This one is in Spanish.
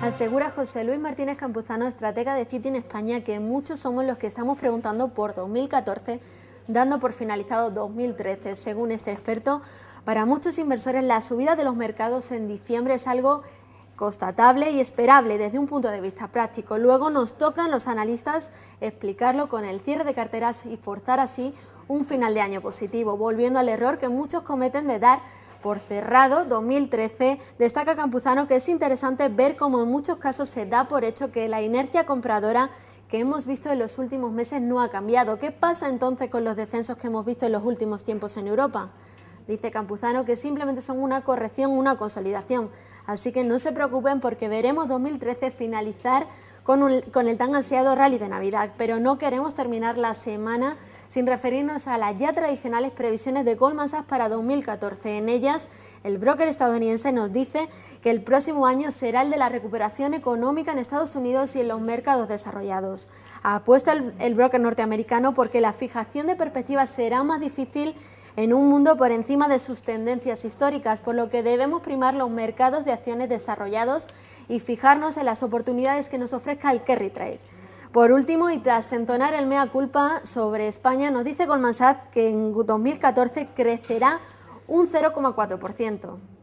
Asegura José Luis Martínez Campuzano, estratega de Citi en España, que muchos somos los que estamos preguntando por 2014, dando por finalizado 2013. Según este experto, para muchos inversores la subida de los mercados en diciembre es algo constatable y esperable desde un punto de vista práctico. Luego nos tocan los analistas explicarlo con el cierre de carteras y forzar así un final de año positivo, volviendo al error que muchos cometen de dar por cerrado 2013, destaca Campuzano que es interesante ver cómo en muchos casos se da por hecho que la inercia compradora que hemos visto en los últimos meses no ha cambiado. ¿Qué pasa entonces con los descensos que hemos visto en los últimos tiempos en Europa? Dice Campuzano que simplemente son una corrección, una consolidación. Así que no se preocupen porque veremos 2013 finalizar con, el tan ansiado rally de Navidad, pero no queremos terminar la semana sin referirnos a las ya tradicionales previsiones de Goldman Sachs para 2014. En ellas, el broker estadounidense nos dice que el próximo año será el de la recuperación económica en Estados Unidos y en los mercados desarrollados. Apuesta el broker norteamericano porque la fijación de perspectivas será más difícil en un mundo por encima de sus tendencias históricas, por lo que debemos primar los mercados de acciones desarrollados y fijarnos en las oportunidades que nos ofrezca el carry trade. Por último, y tras entonar el mea culpa sobre España, nos dice Goldman Sachs que en 2014 crecerá un 0,4%.